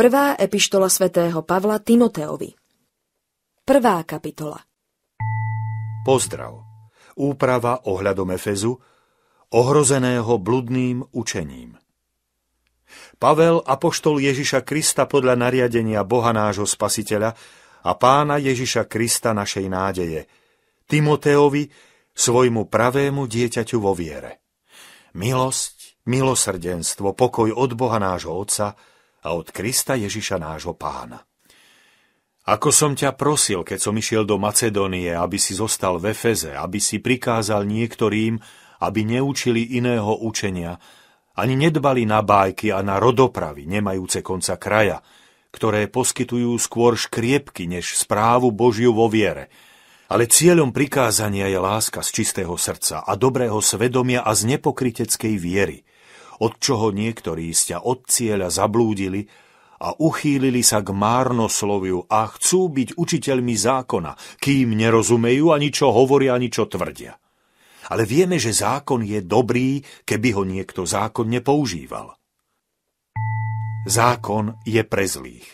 Prvá epištola svätého Pavla Timoteovi Prvá kapitola Pozdrav. Úprava ohľadom Efezu, ohrozeného bludným učením. Pavel, apoštol Ježiša Krista podľa nariadenia Boha nášho Spasiteľa a pána Ježiša Krista našej nádeje, Timoteovi, svojmu pravému dieťaťu vo viere. Milosť, milosrdenstvo, pokoj od Boha nášho Otca, a od Krista Ježiša nášho pána. Ako som ťa prosil, keď som išiel do Macedónie, aby si zostal v Efeze, aby si prikázal niektorým, aby neučili iného učenia, ani nedbali na bájky a na rodopravy, nemajúce konca kraja, ktoré poskytujú skôr škriepky než správu Božiu vo viere. Ale cieľom prikázania je láska z čistého srdca a dobrého svedomia a z nepokryteckej viery, od čoho niektorí ste od cieľa zablúdili a uchýlili sa k márnosloviu a chcú byť učiteľmi zákona, kým nerozumejú ani čo hovoria, ani čo tvrdia. Ale vieme, že zákon je dobrý, keby ho niekto zákon nepoužíval. Zákon je pre zlých.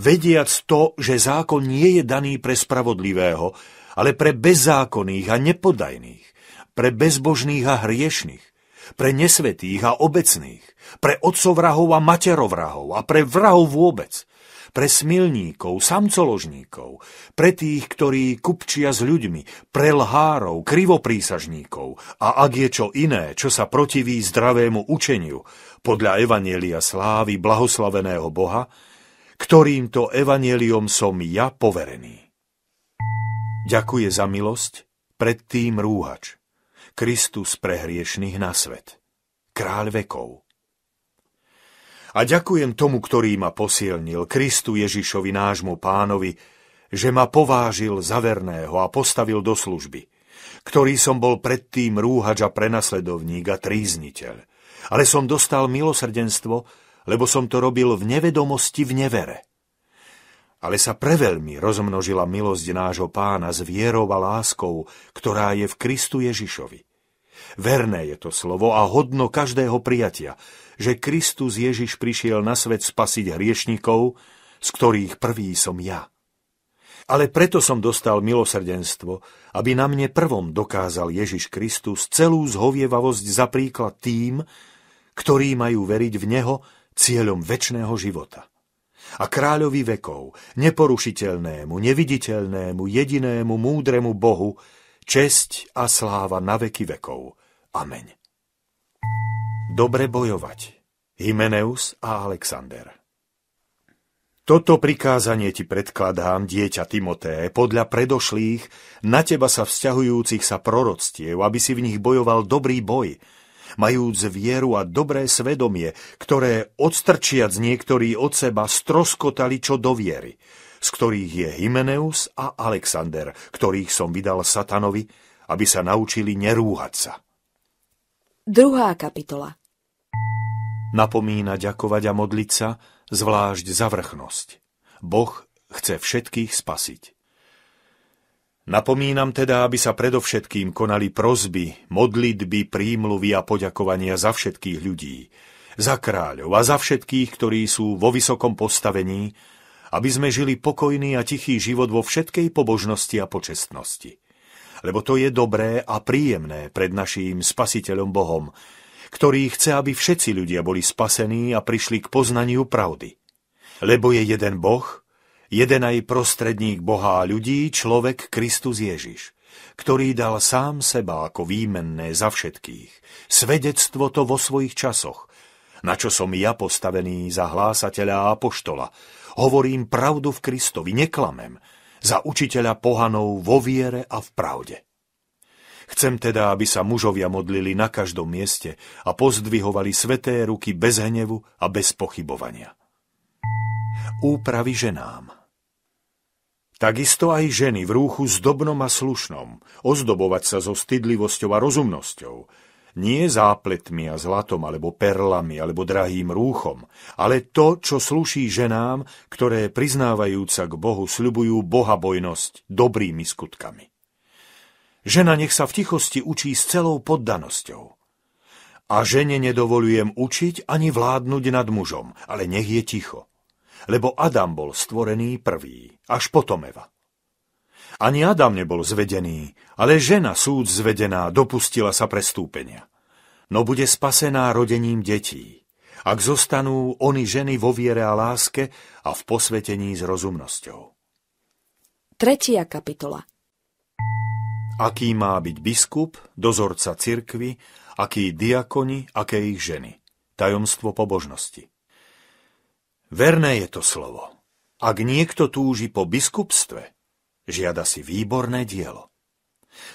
Vediac to, že zákon nie je daný pre spravodlivého, ale pre bezzákonných a nepodajných, pre bezbožných a hriešných, pre nesvetých a obecných, pre otcovrahov a materovrahov a pre vrahov vôbec, pre smilníkov, samcoložníkov, pre tých, ktorí kupčia s ľuďmi, pre lhárov, krivoprísažníkov a ak je čo iné, čo sa protiví zdravému učeniu, podľa Evanielia slávy blahoslaveného Boha, ktorýmto Evanielium som ja poverený. Ďakuje za milosť, predtým rúhač. Kristus pre hriešných na svet, kráľ vekov. A ďakujem tomu, ktorý ma posilnil, Kristu Ježišovi nášmu pánovi, že ma povážil za verného a postavil do služby, ktorý som bol predtým rúhač a prenasledovník a trízniteľ. Ale som dostal milosrdenstvo, lebo som to robil v nevedomosti v nevere ale sa preveľmi rozmnožila milosť nášho pána s vierou a láskou, ktorá je v Kristu Ježišovi. Verné je to slovo a hodno každého prijatia, že Kristus Ježiš prišiel na svet spasiť hriešnikov, z ktorých prvý som ja. Ale preto som dostal milosrdenstvo, aby na mne prvom dokázal Ježiš Kristus celú zhovievavosť za príklad tým, ktorí majú veriť v Neho cieľom väčšného života a kráľovi vekov, neporušiteľnému, neviditeľnému, jedinému, múdremu Bohu, česť a sláva na veky vekov. Amen. Dobre bojovať. Hymeneus a Alexander. Toto prikázanie ti predkladám, dieťa Timoté, podľa predošlých, na teba sa vzťahujúcich sa proroctiev, aby si v nich bojoval dobrý boj, majúc vieru a dobré svedomie, ktoré, odstrčiac niektorí od seba, stroskotali čo do viery, z ktorých je Hymeneus a Alexander, ktorých som vydal satanovi, aby sa naučili nerúhať sa. Druhá kapitola Napomína ďakovať a modliť sa, zvlášť za vrchnosť. Boh chce všetkých spasiť. Napomínam teda, aby sa predovšetkým konali prozby, modlitby, prímluvy a poďakovania za všetkých ľudí, za kráľov a za všetkých, ktorí sú vo vysokom postavení, aby sme žili pokojný a tichý život vo všetkej pobožnosti a počestnosti. Lebo to je dobré a príjemné pred naším Spasiteľom Bohom, ktorý chce, aby všetci ľudia boli spasení a prišli k poznaniu pravdy. Lebo je jeden Boh – Jeden aj prostredník Boha a ľudí, človek Kristus Ježiš, ktorý dal sám seba ako výmenné za všetkých, svedectvo to vo svojich časoch, na čo som ja postavený za hlásateľa a apoštola. Hovorím pravdu v Kristovi, neklamem, za učiteľa pohanov vo viere a v pravde. Chcem teda, aby sa mužovia modlili na každom mieste a pozdvihovali sveté ruky bez hnevu a bez pochybovania. Úpravy ženám Takisto aj ženy v rúchu s dobnom a slušnom, ozdobovať sa so stydlivosťou a rozumnosťou, nie zápletmi a zlatom alebo perlami alebo drahým rúchom, ale to, čo sluší ženám, ktoré priznávajúca k Bohu sľubujú bohabojnosť dobrými skutkami. Žena nech sa v tichosti učí s celou poddanosťou. A žene nedovolujem učiť ani vládnuť nad mužom, ale nech je ticho lebo Adam bol stvorený prvý, až potom Eva. Ani Adam nebol zvedený, ale žena súd zvedená dopustila sa prestúpenia. No bude spasená rodením detí, ak zostanú oni ženy vo viere a láske a v posvetení s rozumnosťou. Tretia kapitola Aký má byť biskup, dozorca cirkvy, aký diakoni, aké ich ženy. Tajomstvo pobožnosti. Verné je to slovo. Ak niekto túži po biskupstve, žiada si výborné dielo.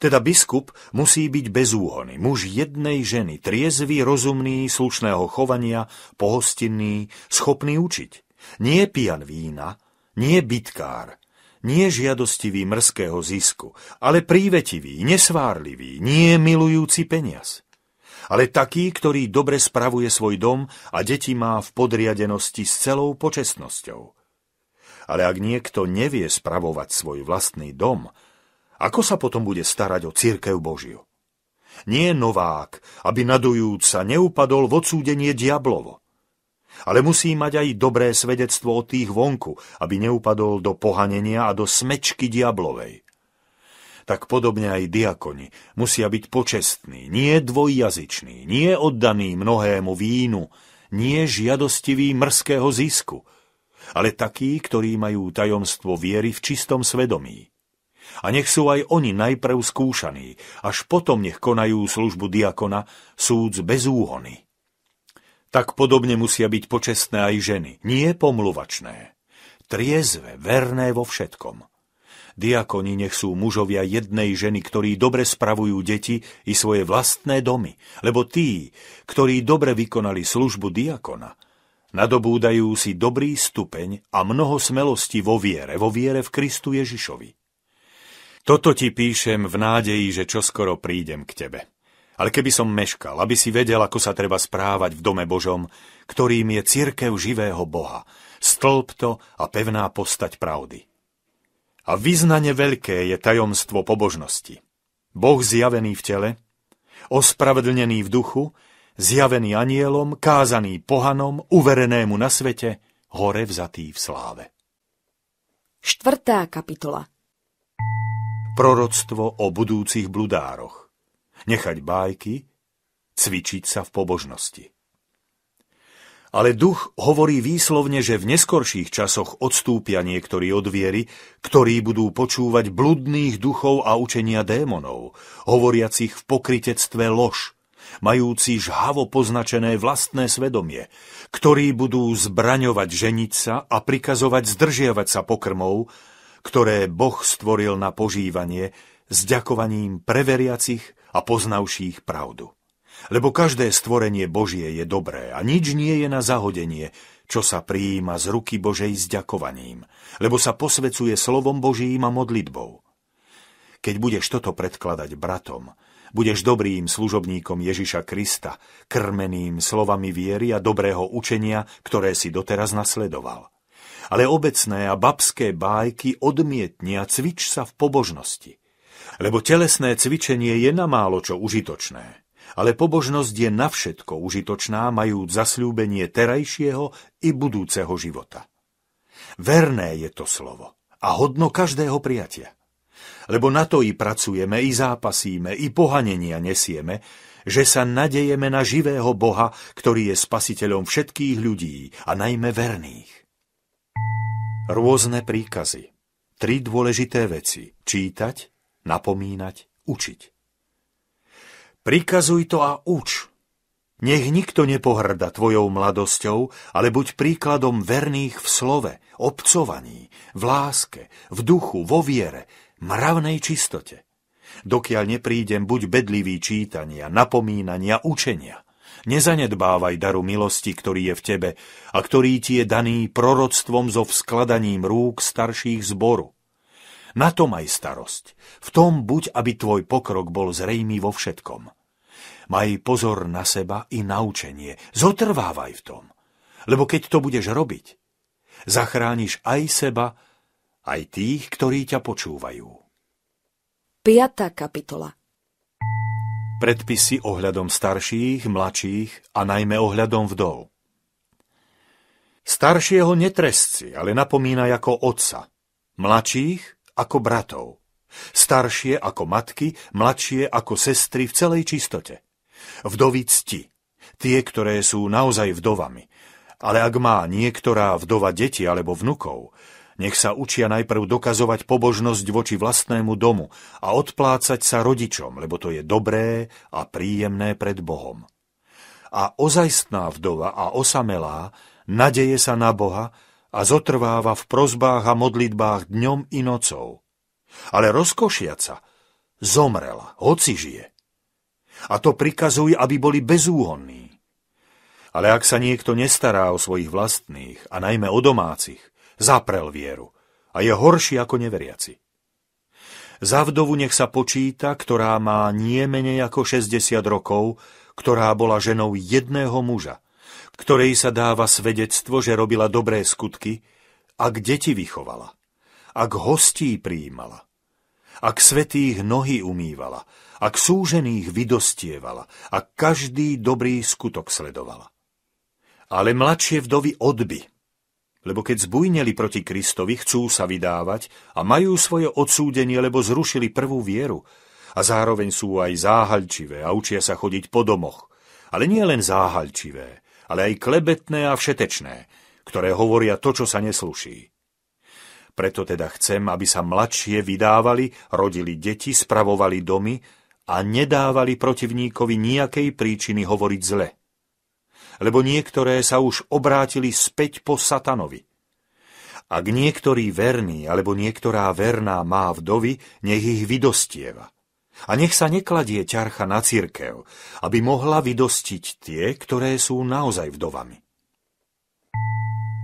Teda biskup musí byť bez úhony, muž jednej ženy, triezvy, rozumný, slušného chovania, pohostinný, schopný učiť. Nie pijan vína, nie bitkár, nie žiadostivý mrzkého zisku, ale prívetivý, nesvárlivý, nie milujúci peniaz ale taký, ktorý dobre spravuje svoj dom a deti má v podriadenosti s celou počestnosťou. Ale ak niekto nevie spravovať svoj vlastný dom, ako sa potom bude starať o církev Božiu? Nie novák, aby nadujúca neupadol v odsúdenie diablovo. Ale musí mať aj dobré svedectvo o tých vonku, aby neupadol do pohanenia a do smečky diablovej tak podobne aj diakoni musia byť počestní, nie dvojjazyční, nie oddaní mnohému vínu, nie žiadostiví mrzkého zisku, ale takí, ktorí majú tajomstvo viery v čistom svedomí. A nech sú aj oni najprv skúšaní, až potom nech konajú službu diakona, súc bez úhony. Tak podobne musia byť počestné aj ženy, nie pomluvačné. Triezve, verné vo všetkom. Diakoni nech sú mužovia jednej ženy, ktorí dobre spravujú deti i svoje vlastné domy, lebo tí, ktorí dobre vykonali službu diakona, nadobúdajú si dobrý stupeň a mnoho smelosti vo viere, vo viere v Kristu Ježišovi. Toto ti píšem v nádeji, že čoskoro prídem k tebe. Ale keby som meškal, aby si vedel, ako sa treba správať v dome Božom, ktorým je cirkev živého Boha, stĺpto a pevná postať pravdy. A vyznanie veľké je tajomstvo pobožnosti. Boh zjavený v tele, ospravedlnený v duchu, zjavený anielom, kázaný pohanom, uverenému na svete, hore vzatý v sláve. Štvrtá kapitola Proroctvo o budúcich bludároch Nechať bájky, cvičiť sa v pobožnosti ale duch hovorí výslovne, že v neskorších časoch odstúpia niektorí od viery, ktorí budú počúvať bludných duchov a učenia démonov, hovoriacich v pokritectve lož, majúci žhavo poznačené vlastné svedomie, ktorí budú zbraňovať ženiť sa a prikazovať zdržiavať sa pokrmov, ktoré Boh stvoril na požívanie s ďakovaním preveriacich a poznavších pravdu. Lebo každé stvorenie Božie je dobré a nič nie je na zahodenie, čo sa prijíma z ruky Božej s ďakovaním, lebo sa posvecuje slovom Božím a modlitbou. Keď budeš toto predkladať bratom, budeš dobrým služobníkom Ježiša Krista, krmeným slovami viery a dobrého učenia, ktoré si doteraz nasledoval. Ale obecné a babské bájky odmietni a cvič sa v pobožnosti, lebo telesné cvičenie je na málo čo užitočné – ale pobožnosť je na všetko užitočná, majú zasľúbenie terajšieho i budúceho života. Verné je to slovo a hodno každého prijatia. Lebo na to i pracujeme, i zápasíme, i pohanenia nesieme, že sa nadejeme na živého Boha, ktorý je spasiteľom všetkých ľudí a najmä verných. Rôzne príkazy. Tri dôležité veci. Čítať, napomínať, učiť. Prikazuj to a uč. Nech nikto nepohrda tvojou mladosťou, ale buď príkladom verných v slove, obcovaní, v láske, v duchu, vo viere, mravnej čistote. Dokiaľ neprídem, buď bedlivý čítania, napomínania, učenia. Nezanedbávaj daru milosti, ktorý je v tebe a ktorý ti je daný proroctvom so vskladaním rúk starších zboru. Na to maj starosť. V tom buď, aby tvoj pokrok bol zrejmý vo všetkom. Maj pozor na seba i na učenie. Zotrvávaj v tom. Lebo keď to budeš robiť, zachrániš aj seba, aj tých, ktorí ťa počúvajú. 5. kapitola Predpisy ohľadom starších, mladších a najmä ohľadom vdov. Staršieho netresci, ale napomínaj ako otca. Mladších ako bratov. Staršie ako matky, mladšie ako sestry v celej čistote. Vdovy cti, tie, ktoré sú naozaj vdovami. Ale ak má niektorá vdova deti alebo vnukov, nech sa učia najprv dokazovať pobožnosť voči vlastnému domu a odplácať sa rodičom, lebo to je dobré a príjemné pred Bohom. A ozajstná vdova a osamelá nadeje sa na Boha, a zotrváva v prozbách a modlitbách dňom i nocou. Ale rozkošiaca zomrela, hoci žije. A to prikazuj, aby boli bezúhonní. Ale ak sa niekto nestará o svojich vlastných, a najmä o domácich, zaprel vieru a je horší ako neveriaci. Za vdovu nech sa počíta, ktorá má nie menej ako 60 rokov, ktorá bola ženou jedného muža ktorej sa dáva svedectvo, že robila dobré skutky, ak deti vychovala, ak hostí prijímala, ak svetých nohy umývala, ak súžených vydostievala, ak každý dobrý skutok sledovala. Ale mladšie vdovy odby, lebo keď zbujneli proti Kristovi, chcú sa vydávať a majú svoje odsúdenie, lebo zrušili prvú vieru a zároveň sú aj záhalčivé a učia sa chodiť po domoch, ale nie len záhalčivé, ale aj klebetné a všetečné, ktoré hovoria to, čo sa nesluší. Preto teda chcem, aby sa mladšie vydávali, rodili deti, spravovali domy a nedávali protivníkovi nejakej príčiny hovoriť zle. Lebo niektoré sa už obrátili späť po satanovi. Ak niektorý verný alebo niektorá verná má vdovy, nech ich vydostieva. A nech sa nekladie ťarcha na církev, aby mohla vydostiť tie, ktoré sú naozaj vdovami.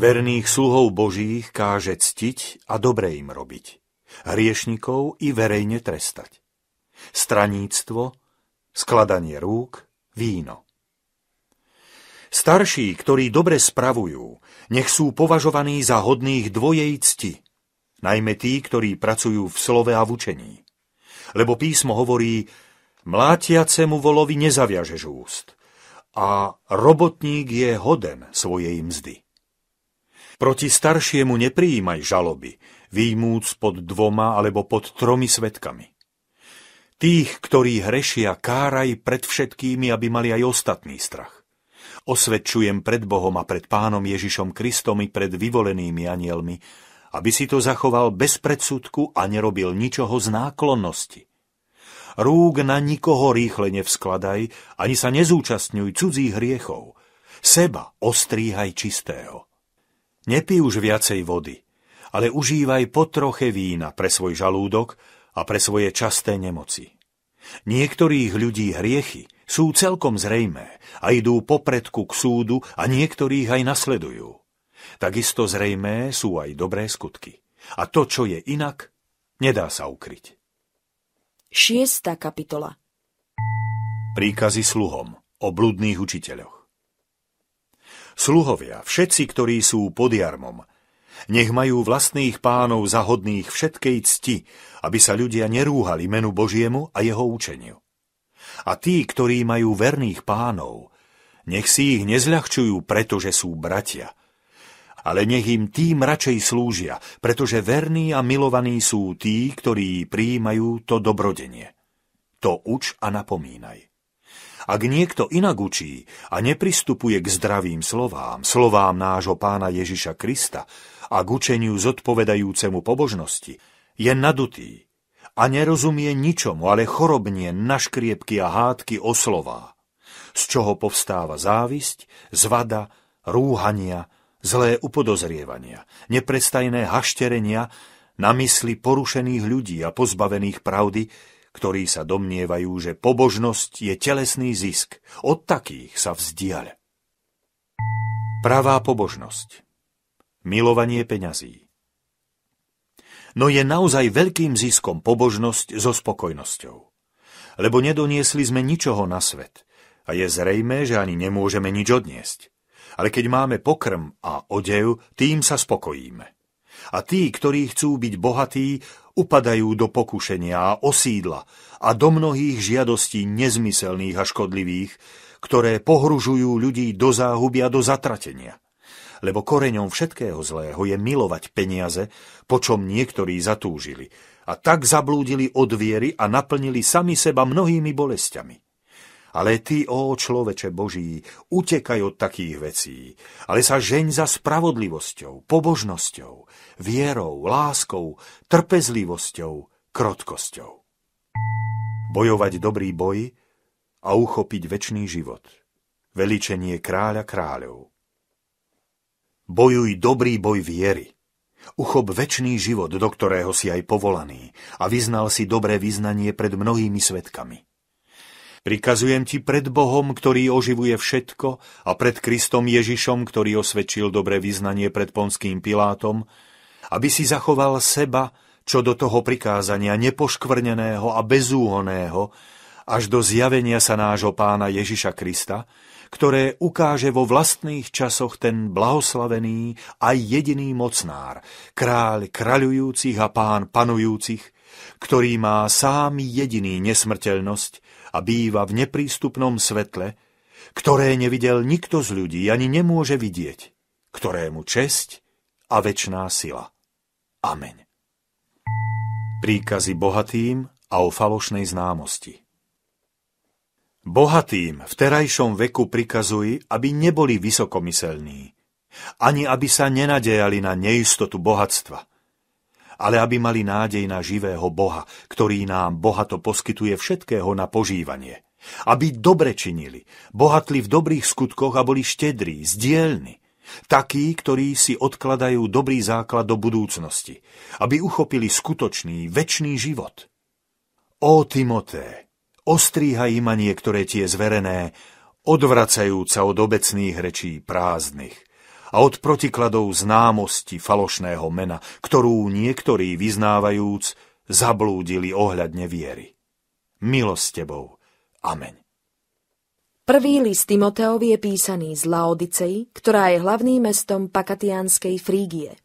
Verných sluhov Božích káže ctiť a dobre im robiť. Hriešnikov i verejne trestať. Straníctvo, skladanie rúk, víno. Starší, ktorí dobre spravujú, nech sú považovaní za hodných dvojej cti, najmä tí, ktorí pracujú v slove a v učení lebo písmo hovorí, mlátiacemu volovi nezaviažeš úst a robotník je hoden svojej mzdy. Proti staršiemu neprijímaj žaloby, výjmúc pod dvoma alebo pod tromi svetkami. Tých, ktorí hrešia, káraj pred všetkými, aby mali aj ostatný strach. Osvedčujem pred Bohom a pred Pánom Ježišom Kristom i pred vyvolenými anielmi, aby si to zachoval bez predsudku a nerobil ničoho z náklonnosti. Rúk na nikoho rýchle nevskladaj, ani sa nezúčastňuj cudzích hriechov. Seba ostríhaj čistého. Nepí už viacej vody, ale užívaj po troche vína pre svoj žalúdok a pre svoje časté nemoci. Niektorých ľudí hriechy sú celkom zrejmé a idú popredku k súdu a niektorých aj nasledujú. Takisto zrejmé sú aj dobré skutky. A to, čo je inak, nedá sa ukryť. 6. kapitola Príkazy sluhom o blúdnych učiteľoch Sluhovia, všetci, ktorí sú pod jarmom, nech majú vlastných pánov zahodných všetkej cti, aby sa ľudia nerúhali menu Božiemu a jeho učeniu. A tí, ktorí majú verných pánov, nech si ich nezľahčujú, pretože sú bratia – ale nech im tým radšej slúžia, pretože verní a milovaní sú tí, ktorí prijímajú to dobrodenie. To uč a napomínaj. Ak niekto inak učí a nepristupuje k zdravým slovám, slovám nášho pána Ježiša Krista a k učeniu zodpovedajúcemu pobožnosti, je nadutý a nerozumie ničomu, ale chorobne naškriepky a hádky o slová, z čoho povstáva závisť, zvada, rúhania, zlé upodozrievania, neprestajné hašterenia na mysli porušených ľudí a pozbavených pravdy, ktorí sa domnievajú, že pobožnosť je telesný zisk. Od takých sa vzdiaľ. Pravá pobožnosť. Milovanie peňazí. No je naozaj veľkým ziskom pobožnosť so spokojnosťou. Lebo nedoniesli sme ničoho na svet a je zrejmé, že ani nemôžeme nič odniesť ale keď máme pokrm a odev, tým sa spokojíme. A tí, ktorí chcú byť bohatí, upadajú do pokušenia a osídla a do mnohých žiadostí nezmyselných a škodlivých, ktoré pohružujú ľudí do záhubia, do zatratenia. Lebo koreňom všetkého zlého je milovať peniaze, po čom niektorí zatúžili a tak zablúdili od viery a naplnili sami seba mnohými bolestiami. Ale ty, ó človeče Boží, utekaj od takých vecí, ale sa žeň za spravodlivosťou, pobožnosťou, vierou, láskou, trpezlivosťou, krotkosťou. Bojovať dobrý boj a uchopiť večný život. Veličenie kráľa kráľov. Bojuj dobrý boj viery. Uchop väčší život, do ktorého si aj povolaný a vyznal si dobré vyznanie pred mnohými svetkami. Prikazujem ti pred Bohom, ktorý oživuje všetko a pred Kristom Ježišom, ktorý osvedčil dobré vyznanie pred ponským Pilátom, aby si zachoval seba, čo do toho prikázania nepoškvrneného a bezúhoného, až do zjavenia sa nášho pána Ježiša Krista, ktoré ukáže vo vlastných časoch ten blahoslavený a jediný mocnár, kráľ kraľujúcich a pán panujúcich, ktorý má sám jediný nesmrteľnosť, a býva v neprístupnom svetle, ktoré nevidel nikto z ľudí ani nemôže vidieť, ktorému česť a večná sila. Amen. Príkazy bohatým a o falošnej známosti. Bohatým v terajšom veku prikazuj, aby neboli vysokomyselní, ani aby sa nenadejali na neistotu bohatstva – ale aby mali nádej na živého Boha, ktorý nám bohato poskytuje všetkého na požívanie. Aby dobre činili, bohatli v dobrých skutkoch a boli štedrí, zdielni. Takí, ktorí si odkladajú dobrý základ do budúcnosti, aby uchopili skutočný, väčší život. Ó Timoté, ostríhaj imanie, ktoré tie zverené, odvracajúca od obecných rečí prázdnych – a od protikladov známosti falošného mena, ktorú niektorí vyznávajúc zablúdili ohľadne viery. Milosť tebou. Amen. Prvý list Timoteovi je písaný z Laodicei, ktorá je hlavným mestom pakatianskej Frígie.